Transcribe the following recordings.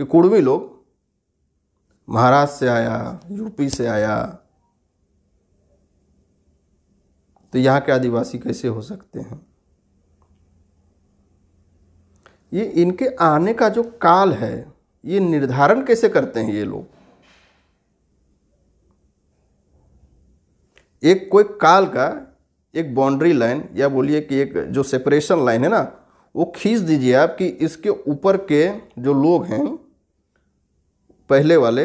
कि कुड़मी लोग महाराष्ट्र से आया यूपी से आया तो यहाँ के आदिवासी कैसे हो सकते हैं ये इनके आने का जो काल है ये निर्धारण कैसे करते हैं ये लोग एक कोई काल का एक बाउंड्री लाइन या बोलिए कि एक जो सेपरेशन लाइन है ना वो खींच दीजिए आप कि इसके ऊपर के जो लोग हैं पहले वाले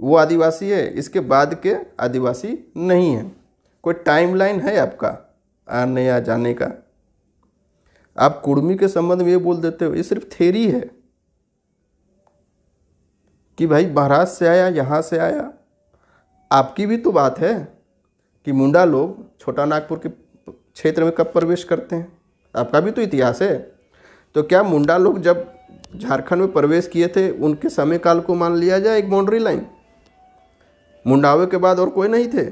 वो आदिवासी है इसके बाद के आदिवासी नहीं है कोई टाइमलाइन है आपका आने या जाने का आप कुर्मी के संबंध में ये बोल देते हो ये सिर्फ थेरी है कि भाई महाराष्ट्र से आया यहाँ से आया आपकी भी तो बात है कि मुंडा लोग छोटा नागपुर के क्षेत्र में कब प्रवेश करते हैं आपका भी तो इतिहास है तो क्या मुंडा लोग जब झारखंड में प्रवेश किए थे उनके समय काल को मान लिया जाए एक बाउंड्री लाइन मुंडावे के बाद और कोई नहीं थे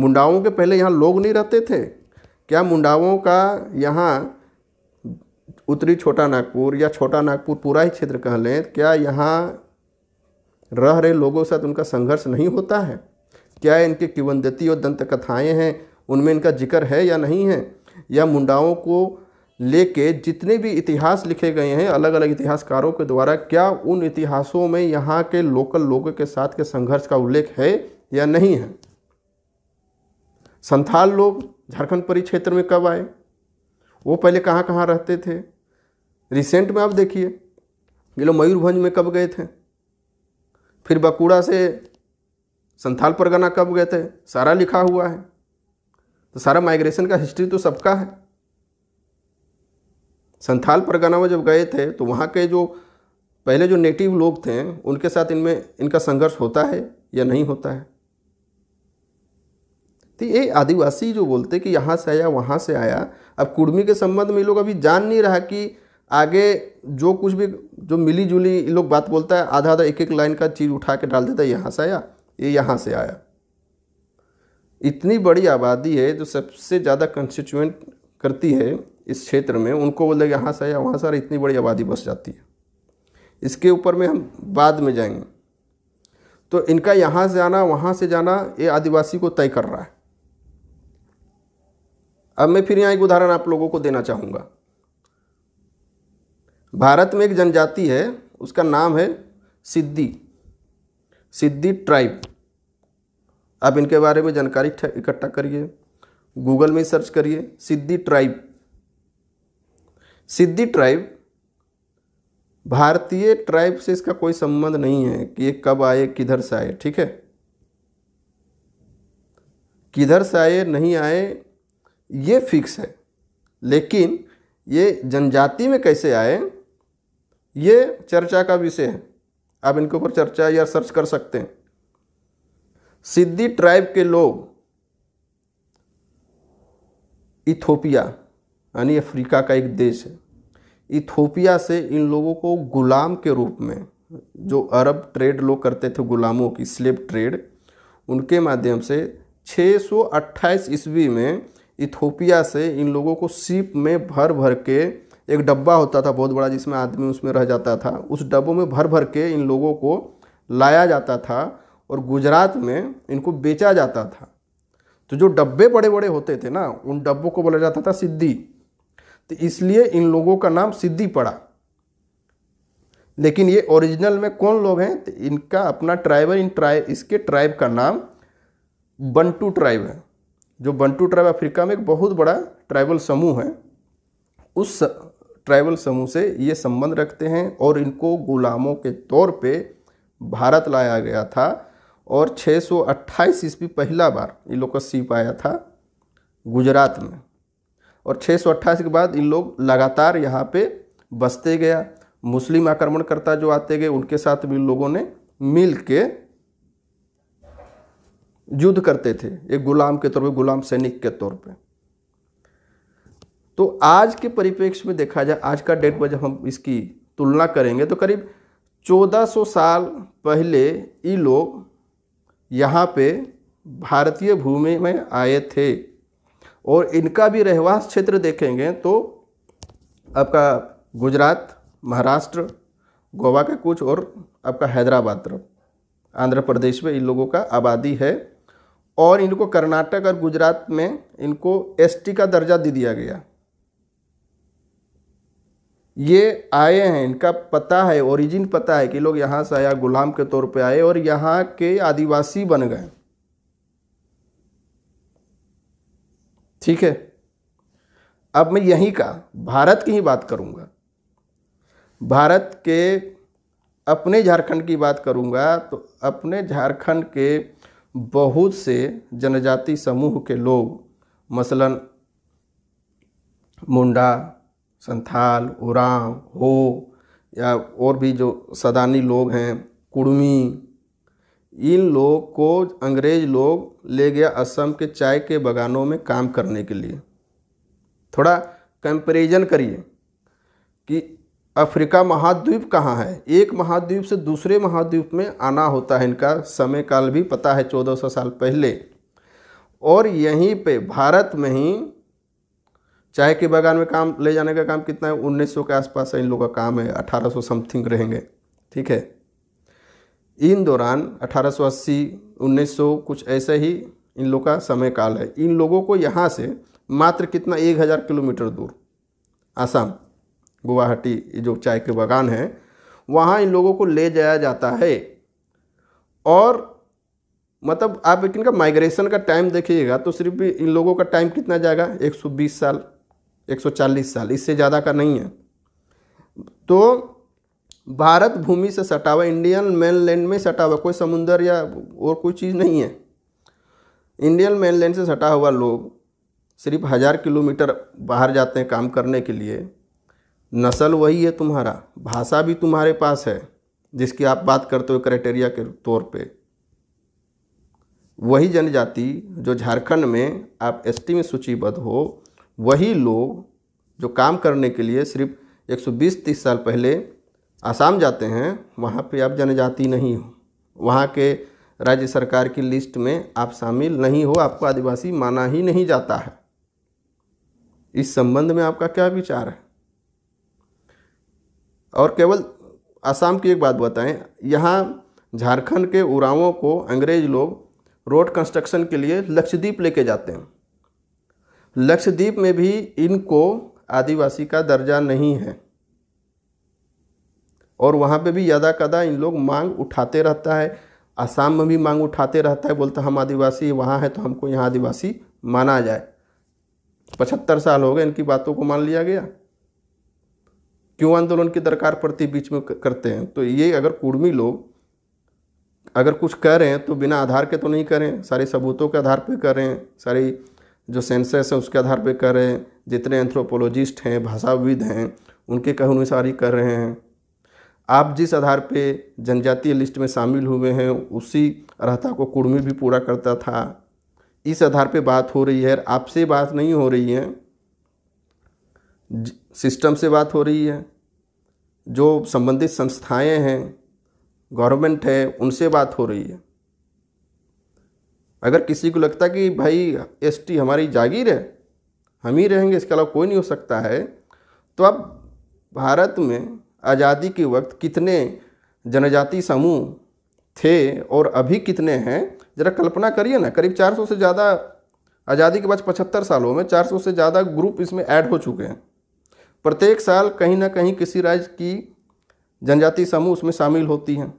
मुंडाओं के पहले यहाँ लोग नहीं रहते थे क्या मुंडावों का यहाँ उत्तरी छोटा नागपुर या छोटा नागपुर पूरा ही क्षेत्र कह लें क्या यहाँ रह रहे लोगों के साथ उनका संघर्ष नहीं होता है क्या इनके किवंदती और दंत कथाएँ हैं उनमें इनका जिक्र है या नहीं है या मुंडाओं को लेके जितने भी इतिहास लिखे गए हैं अलग अलग इतिहासकारों के द्वारा क्या उन इतिहासों में यहाँ के लोकल लोगों के साथ के संघर्ष का उल्लेख है या नहीं है संथाल लोग झारखंड परिक्षेत्र में कब आए वो पहले कहाँ कहाँ रहते थे रिसेंट में आप देखिए ये लोग मयूरभंज में कब गए थे फिर बकूड़ा से संथाल परगना कब गए थे सारा लिखा हुआ है तो सारा माइग्रेशन का हिस्ट्री तो सबका है संथाल परगना में जब गए थे तो वहाँ के जो पहले जो नेटिव लोग थे उनके साथ इनमें इनका संघर्ष होता है या नहीं होता है तो ये आदिवासी जो बोलते कि यहाँ से आया वहाँ से आया अब कुर्मी के संबंध में लोग अभी जान नहीं रहा कि आगे जो कुछ भी जो मिली जुली लोग बात बोलता है आधा आधा एक एक लाइन का चीज़ उठा के डाल देता है यहाँ से आया ये यहाँ से आया इतनी बड़ी आबादी है जो सबसे ज़्यादा कंस्टिट्यूएंट करती है इस क्षेत्र में उनको बोले यहाँ से या वहाँ से इतनी बड़ी आबादी बस जाती है इसके ऊपर में हम बाद में जाएंगे तो इनका यहाँ से जाना वहाँ से जाना ये आदिवासी को तय कर रहा है अब मैं फिर यहाँ एक उदाहरण आप लोगों को देना चाहूँगा भारत में एक जनजाति है उसका नाम है सिद्धि सिद्धि ट्राइब आप इनके बारे में जानकारी इकट्ठा करिए गूगल में सर्च करिए सिद्धि ट्राइब सिद्धि ट्राइब भारतीय ट्राइब से इसका कोई संबंध नहीं है कि ये कब आए किधर से आए ठीक है किधर से आए नहीं आए ये फिक्स है लेकिन ये जनजाति में कैसे आए ये चर्चा का विषय है आप इनके ऊपर चर्चा या सर्च कर सकते हैं सिद्धि ट्राइब के लोग इथोपिया यानी अफ्रीका का एक देश है इथोपिया से इन लोगों को गुलाम के रूप में जो अरब ट्रेड लोग करते थे गुलामों की स्लेब ट्रेड उनके माध्यम से 628 ईस्वी में इथोपिया से इन लोगों को सीप में भर भर के एक डब्बा होता था बहुत बड़ा जिसमें आदमी उसमें रह जाता था उस डब्बों में भर भर के इन लोगों को लाया जाता था और गुजरात में इनको बेचा जाता था तो जो डब्बे बड़े बड़े होते थे ना उन डब्बों को बोला जाता था सिद्धि तो इसलिए इन लोगों का नाम सिद्धि पड़ा लेकिन ये ओरिजिनल में कौन लोग हैं तो इनका अपना ट्राइबल इन ट्राइब इसके ट्राइब का नाम बंटू ट्राइब है जो बंटू ट्राइब अफ्रीका में एक बहुत बड़ा ट्राइबल समूह है उस ट्राइबल समूह से ये संबंध रखते हैं और इनको गुलामों के तौर पे भारत लाया गया था और 628 ईस्वी पहला बार ये लोग का सीप आया था गुजरात में और छः सौ के बाद इन लोग लगातार यहाँ पे बसते गया मुस्लिम आक्रमणकर्ता जो आते गए उनके साथ भी लोगों ने मिल के युद्ध करते थे एक गुलाम के तौर पे गुलाम सैनिक के तौर पे तो आज के परिप्रेक्ष्य में देखा जाए आज का डेट पर जब हम इसकी तुलना करेंगे तो करीब 1400 साल पहले ये लोग यहाँ पे भारतीय भूमि में आए थे और इनका भी रहवास क्षेत्र देखेंगे तो आपका गुजरात महाराष्ट्र गोवा का कुछ और आपका हैदराबाद तरफ आंध्र प्रदेश में इन लोगों का आबादी है और इनको कर्नाटक और गुजरात में इनको एसटी का दर्जा दे दिया गया ये आए हैं इनका पता है ओरिजिन पता है कि लोग यहाँ से आया गुलाम के तौर पे आए और यहाँ के आदिवासी बन गए ठीक है अब मैं यहीं का भारत की ही बात करूँगा भारत के अपने झारखंड की बात करूँगा तो अपने झारखंड के बहुत से जनजाति समूह के लोग मसलन मुंडा संथाल उरांव हो या और भी जो सदानी लोग हैं कुड़मी इन लोग को अंग्रेज लोग ले गया असम के चाय के बागानों में काम करने के लिए थोड़ा कंपेरिजन करिए कि अफ्रीका महाद्वीप कहाँ है एक महाद्वीप से दूसरे महाद्वीप में आना होता है इनका समय काल भी पता है 1400 साल पहले और यहीं पे भारत में ही चाय के बागान में काम ले जाने का काम कितना है 1900 के आसपास इन लोगों का काम है 1800 समथिंग रहेंगे ठीक है इन दौरान 1880 1900 कुछ ऐसे ही इन लोग का समय काल है इन लोगों को यहाँ से मात्र कितना एक हज़ार किलोमीटर दूर आसाम गुवाहाटी जो चाय के बागान हैं वहाँ इन लोगों को ले जाया जाता है और मतलब आप इनका माइग्रेशन का टाइम देखिएगा तो सिर्फ इन लोगों का टाइम कितना जाएगा 120 साल 140 साल इससे ज़्यादा का नहीं है तो भारत भूमि से सटा हुआ इंडियन मेनलैंड में सटा हुआ कोई समुंदर या और कोई चीज़ नहीं है इंडियन मेनलैंड से सटा हुआ लोग सिर्फ हज़ार किलोमीटर बाहर जाते हैं काम करने के लिए नस्ल वही है तुम्हारा भाषा भी तुम्हारे पास है जिसकी आप बात करते हो क्राइटेरिया के तौर पे वही जनजाति जो झारखंड में आप एस में सूचीबद्ध हो वही लोग जो काम करने के लिए सिर्फ 120 सौ साल पहले आसाम जाते हैं वहाँ पे आप जनजाति नहीं हो वहाँ के राज्य सरकार की लिस्ट में आप शामिल नहीं हो आपको आदिवासी माना ही नहीं जाता है इस संबंध में आपका क्या विचार है और केवल आसाम की एक बात बताएं यहाँ झारखंड के उरावों को अंग्रेज लोग रोड कंस्ट्रक्शन के लिए लक्षद्वीप लेके जाते हैं लक्षद्वीप में भी इनको आदिवासी का दर्जा नहीं है और वहाँ पे भी यदा कदा इन लोग मांग उठाते रहता है आसाम में भी मांग उठाते रहता है बोलता हम आदिवासी वहाँ है तो हमको यहाँ आदिवासी माना जाए पचहत्तर साल हो गए इनकी बातों को मान लिया गया क्यों आंदोलन की दरकार पड़ती बीच में करते हैं तो ये अगर कुर्मी लोग अगर कुछ कह रहे हैं तो बिना आधार के तो नहीं करें सारे सबूतों के आधार पर कर रहे हैं सारी जो सेंसेस है उसके आधार पर कर रहे हैं जितने एंथ्रोपोलॉजिस्ट हैं भाषाविद हैं उनके कहे अनुसार ही कर रहे हैं आप जिस आधार पे जनजातीय लिस्ट में शामिल हुए हैं उसी अर्हता को कुर्मी भी पूरा करता था इस आधार पे बात हो रही है आपसे बात नहीं हो रही है सिस्टम से बात हो रही है जो संबंधित संस्थाएं हैं गवर्नमेंट है उनसे बात हो रही है अगर किसी को लगता कि भाई एसटी हमारी जागीर है हम ही रहेंगे इसके अलावा कोई नहीं हो सकता है तो आप भारत में आज़ादी के वक्त कितने जनजाति समूह थे और अभी कितने हैं ज़रा कल्पना करिए ना करीब 400 से ज़्यादा आज़ादी के बाद पचहत्तर सालों में 400 से ज़्यादा ग्रुप इसमें ऐड हो चुके हैं प्रत्येक साल कहीं ना कहीं किसी राज्य की जनजाति समूह उसमें शामिल होती हैं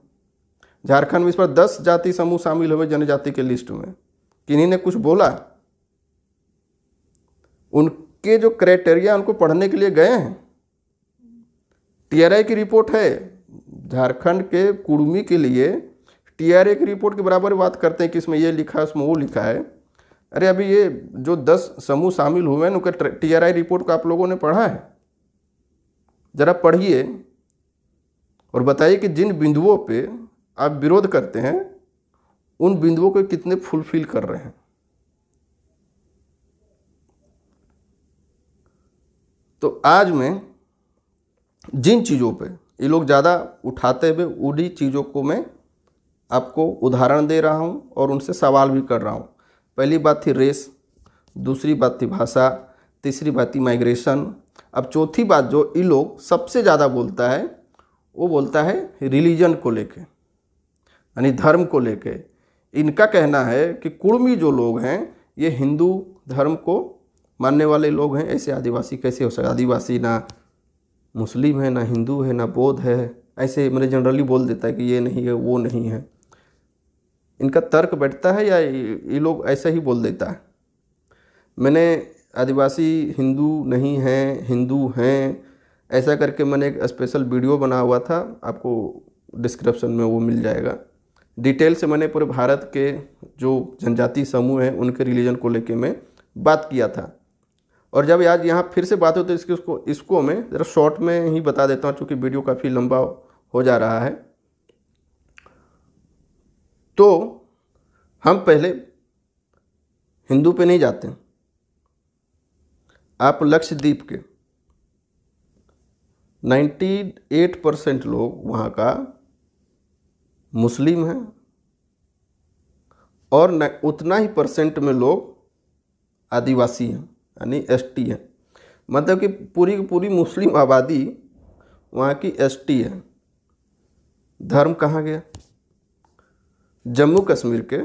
झारखंड में इस पर दस जाति समूह शामिल हुए जनजाति के लिस्ट में किन्हीं ने कुछ बोला उनके जो क्राइटेरिया उनको पढ़ने के लिए गए हैं टीआरआई की रिपोर्ट है झारखंड के कुर्मी के लिए टीआरआई की रिपोर्ट के बराबर बात करते हैं कि इसमें ये लिखा है उसमें वो लिखा है अरे अभी ये जो दस समूह शामिल हुए हैं उनके टीआरआई रिपोर्ट को आप लोगों ने पढ़ा है ज़रा पढ़िए और बताइए कि जिन बिंदुओं पे आप विरोध करते हैं उन बिंदुओं को कितने फुलफिल कर रहे हैं तो आज मैं जिन चीज़ों पे ये लोग ज़्यादा उठाते हुए उन्हीं चीज़ों को मैं आपको उदाहरण दे रहा हूँ और उनसे सवाल भी कर रहा हूँ पहली बात थी रेस दूसरी बात थी भाषा तीसरी बात थी माइग्रेशन अब चौथी बात जो ये लोग सबसे ज़्यादा बोलता है वो बोलता है रिलीजन को लेके यानी धर्म को लेके इनका कहना है कि कुर्मी जो लोग हैं ये हिंदू धर्म को मानने वाले लोग हैं ऐसे आदिवासी कैसे हो सकते आदिवासी ना मुस्लिम है ना हिंदू है ना बौद्ध है ऐसे मैंने जनरली बोल देता है कि ये नहीं है वो नहीं है इनका तर्क बैठता है या ये लोग ऐसा ही बोल देता है मैंने आदिवासी हिंदू नहीं हैं हिंदू हैं ऐसा करके मैंने एक स्पेशल वीडियो बना हुआ था आपको डिस्क्रिप्शन में वो मिल जाएगा डिटेल से मैंने पूरे भारत के जो जनजाति समूह हैं उनके रिलीजन को लेके मैं बात किया था और जब आज यहाँ फिर से बात हो तो इसकी उसको इसको मैं ज़रा शॉर्ट में ही बता देता हूँ चूँकि वीडियो काफ़ी लंबा हो जा रहा है तो हम पहले हिंदू पे नहीं जाते आप लक्षद्वीप के 98 परसेंट लोग वहाँ का मुस्लिम हैं और उतना ही परसेंट में लोग आदिवासी हैं यानी एस है मतलब कि पूरी की पूरी मुस्लिम आबादी वहाँ की एस है धर्म कहाँ गया जम्मू कश्मीर के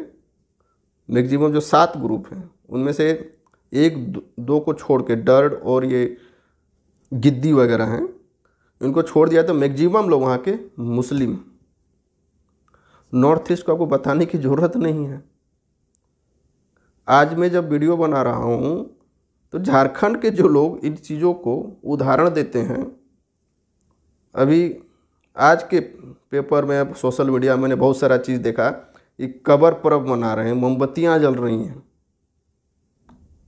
मैक्सिमम जो सात ग्रुप हैं उनमें से एक दो को छोड़ के डर्ड और ये गिद्दी वगैरह हैं इनको छोड़ दिया तो मैक्सिमम लोग वहाँ के मुस्लिम नॉर्थ ईस्ट को आपको बताने की ज़रूरत नहीं है आज मैं जब वीडियो बना रहा हूँ तो झारखंड के जो लोग इन चीज़ों को उदाहरण देते हैं अभी आज के पेपर में अब सोशल मीडिया मैंने बहुत सारा चीज़ देखा कि कबर पर्व मना रहे हैं मोमबत्तियाँ जल रही हैं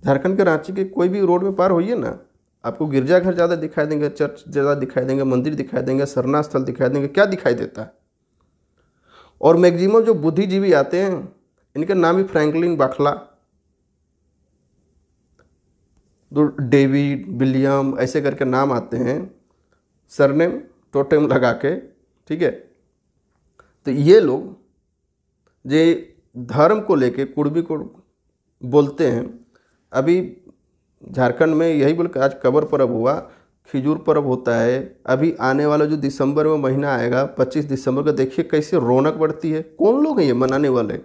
झारखंड के रांची के कोई भी रोड में पार होइए ना आपको गिरजाघर ज़्यादा दिखाई देंगे चर्च ज़्यादा दिखाई देंगे मंदिर दिखाई देंगे सरना स्थल दिखाई देंगे क्या दिखाई देता है और मैक्सिमम जो बुद्धिजीवी आते हैं इनका नाम ही फ्रैंकलिन बाखला तो डेविड विलियम ऐसे करके नाम आते हैं सरनेम टोटेम लगा के ठीक है तो ये लोग जे धर्म को लेके कुर्बी को बोलते हैं अभी झारखंड में यही बोल के आज कबर पर्व हुआ खिजूर पर्व होता है अभी आने वाला जो दिसंबर में महीना आएगा 25 दिसंबर का देखिए कैसे रौनक बढ़ती है कौन लोग हैं ये मनाने वाले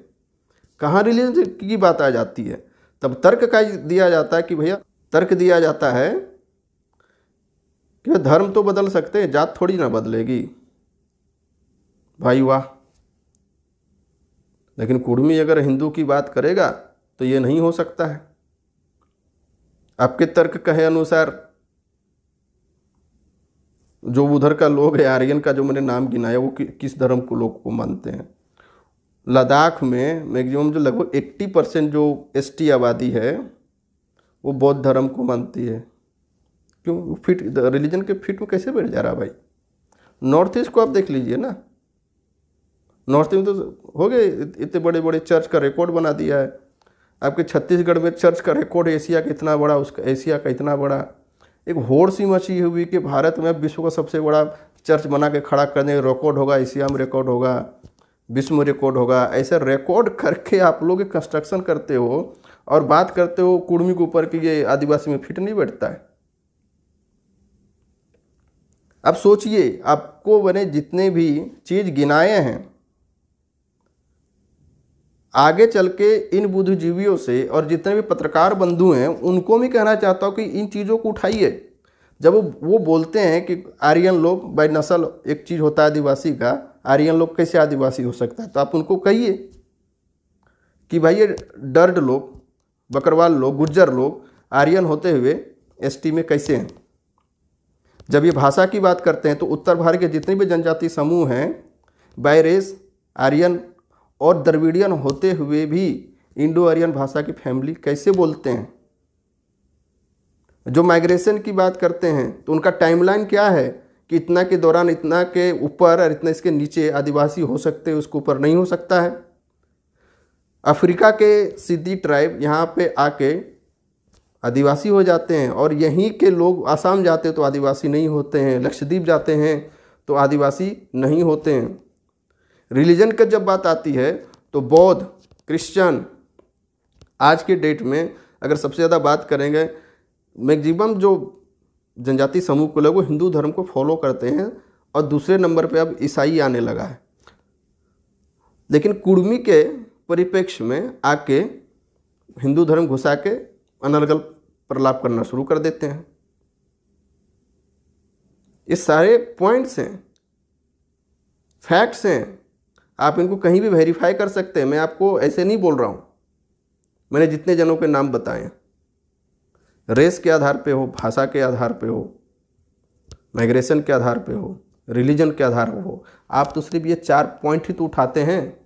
कहाँ रिलीजन की बात आ जाती है तब तर्क का दिया जाता है कि भैया तर्क दिया जाता है कि धर्म तो बदल सकते हैं जात थोड़ी ना बदलेगी भाई वाह लेकिन कुर्मी अगर हिंदू की बात करेगा तो ये नहीं हो सकता है आपके तर्क कहे अनुसार जो उधर का लोग है आर्यन का जो मैंने नाम गिनाया वो कि, किस धर्म को लोग को मानते हैं लद्दाख में मैगजिम जो लगभग 80 परसेंट जो एसटी आबादी है वो बौद्ध धर्म को मानती है क्यों फिट रिलीजन के फिट में कैसे बैठ जा रहा भाई नॉर्थ ईस्ट को आप देख लीजिए ना नॉर्थ ईस्ट में तो हो गए इतने बड़े बड़े चर्च का रिकॉर्ड बना दिया है आपके छत्तीसगढ़ में चर्च का रिकॉर्ड एशिया का इतना बड़ा उसका एशिया का इतना बड़ा एक होर सी मची हुई कि भारत में विश्व का सबसे बड़ा चर्च बना के खड़ा करने रिकॉर्ड होगा एशिया में रिकॉर्ड होगा विश्व में रिकॉर्ड होगा ऐसा रिकॉर्ड करके आप लोग कंस्ट्रक्शन करते हो और बात करते हो कुर्मी के ऊपर कि ये आदिवासी में फिट नहीं बैठता है अब सोचिए आपको बने जितने भी चीज़ गिनाए हैं आगे चल के इन बुद्धिजीवियों से और जितने भी पत्रकार बंधु हैं उनको भी कहना चाहता हूँ कि इन चीज़ों को उठाइए जब वो बोलते हैं कि आर्यन लोग बाय नस्ल एक चीज़ होता है आदिवासी का आर्यन लोग कैसे आदिवासी हो सकता है तो आप उनको कहिए कि भाई ये डर्ड लोग बकरवाल लोग गुज्जर लोग आर्यन होते हुए एसटी में कैसे हैं जब ये भाषा की बात करते हैं तो उत्तर भारत के जितने भी जनजाति समूह हैं बायरेस आर्यन और द्रविडियन होते हुए भी इंडो आर्यन भाषा की फैमिली कैसे बोलते हैं जो माइग्रेशन की बात करते हैं तो उनका टाइमलाइन क्या है कि इतना के दौरान इतना के ऊपर और इतना इसके नीचे आदिवासी हो सकते हैं उसके ऊपर नहीं हो सकता है अफ्रीका के सिद्धी ट्राइब यहाँ पे आके आदिवासी हो जाते हैं और यहीं के लोग आसाम जाते तो आदिवासी नहीं होते हैं लक्षद्वीप जाते हैं तो आदिवासी नहीं होते हैं रिलीजन का जब बात आती है तो बौद्ध क्रिश्चियन आज के डेट में अगर सबसे ज़्यादा बात करेंगे मैक्सिमम जो जनजाति समूह के लोग हिंदू धर्म को फॉलो करते हैं और दूसरे नंबर पे अब ईसाई आने लगा है लेकिन कुर्मी के परिपेक्ष में आके हिंदू धर्म घुसा के अनर्गल प्रलाप करना शुरू कर देते हैं ये सारे पॉइंट्स हैं फैक्ट्स हैं आप इनको कहीं भी वेरीफाई कर सकते हैं मैं आपको ऐसे नहीं बोल रहा हूँ मैंने जितने जनों के नाम बताए रेस के आधार पे हो भाषा के आधार पे हो माइग्रेशन के आधार पे हो रिलीजन के आधार पे हो आप तो सिर्फ ये चार पॉइंट ही तो उठाते हैं